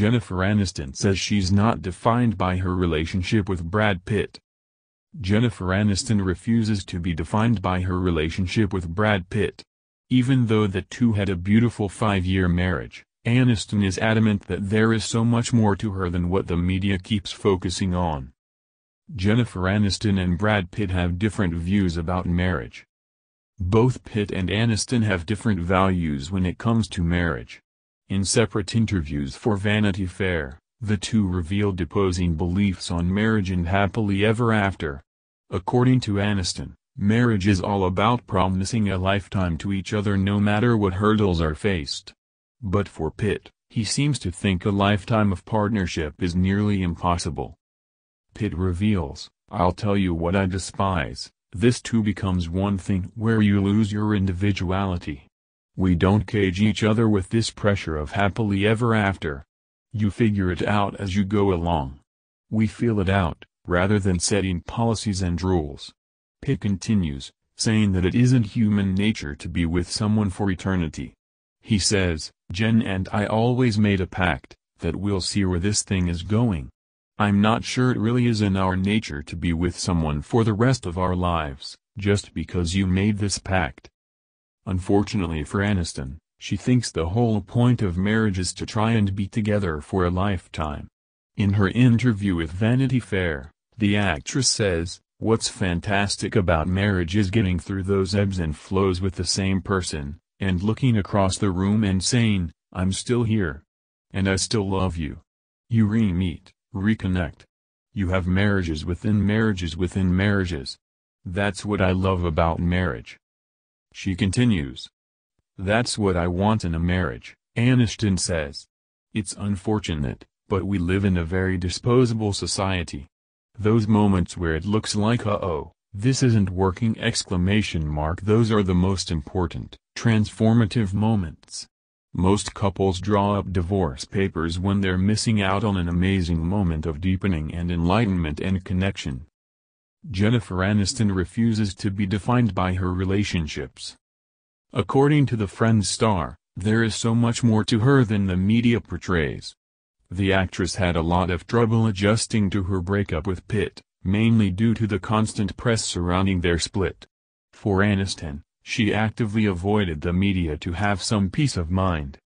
Jennifer Aniston says she's not defined by her relationship with Brad Pitt. Jennifer Aniston refuses to be defined by her relationship with Brad Pitt. Even though the two had a beautiful five-year marriage, Aniston is adamant that there is so much more to her than what the media keeps focusing on. Jennifer Aniston and Brad Pitt have different views about marriage. Both Pitt and Aniston have different values when it comes to marriage. In separate interviews for Vanity Fair, the two revealed opposing beliefs on marriage and happily ever after. According to Aniston, marriage is all about promising a lifetime to each other no matter what hurdles are faced. But for Pitt, he seems to think a lifetime of partnership is nearly impossible. Pitt reveals, I'll tell you what I despise, this too becomes one thing where you lose your individuality. We don't cage each other with this pressure of happily ever after. You figure it out as you go along. We feel it out, rather than setting policies and rules. Pitt continues, saying that it isn't human nature to be with someone for eternity. He says, Jen and I always made a pact, that we'll see where this thing is going. I'm not sure it really is in our nature to be with someone for the rest of our lives, just because you made this pact. Unfortunately for Aniston, she thinks the whole point of marriage is to try and be together for a lifetime. In her interview with Vanity Fair, the actress says, What's fantastic about marriage is getting through those ebbs and flows with the same person, and looking across the room and saying, I'm still here. And I still love you. You re-meet, reconnect. You have marriages within marriages within marriages. That's what I love about marriage. She continues. That's what I want in a marriage, Aniston says. It's unfortunate, but we live in a very disposable society. Those moments where it looks like uh-oh, this isn't working exclamation mark those are the most important, transformative moments. Most couples draw up divorce papers when they're missing out on an amazing moment of deepening and enlightenment and connection. Jennifer Aniston refuses to be defined by her relationships. According to the Friends star, there is so much more to her than the media portrays. The actress had a lot of trouble adjusting to her breakup with Pitt, mainly due to the constant press surrounding their split. For Aniston, she actively avoided the media to have some peace of mind.